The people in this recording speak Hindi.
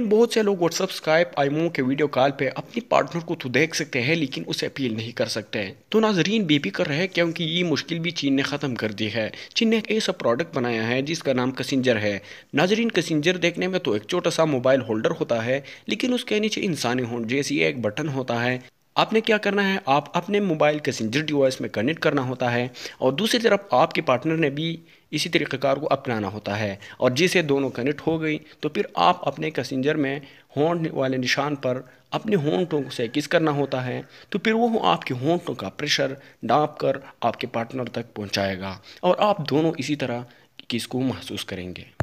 एंड बहुत से लोग व्हाट्सअप स्काइप आईमो के वीडियो कॉल पे अपनी पार्टनर को तो देख सकते हैं लेकिन उसे अपील नहीं कर सकते हैं तो नाजरीन बेबी कर रहे क्योंकि ये मुश्किल भी चीन ने ख़त्म कर दी है चीन ने एक ऐसा प्रोडक्ट बनाया है जिसका नाम कसिंजर है नाजरीन कसिंजर देखने में तो एक छोटा सा मोबाइल होल्डर होता है लेकिन उसके नीचे इंसानी होंड जैसे एक बटन होता है आपने क्या करना है आप अपने मोबाइल के सिंजर डिवाइस में कनेक्ट करना होता है और दूसरी तरफ आपके पार्टनर ने भी इसी तरीक़ार को अपनाना होता है और जिसे दोनों कनेक्ट हो गई तो फिर आप अपने कसेंजर में होंठ वाले निशान पर अपने होंटों से किस करना होता है तो फिर वो आपके होंटों का प्रेशर डाँप कर आपके पार्टनर तक पहुँचाएगा और आप दोनों इसी तरह किस को महसूस करेंगे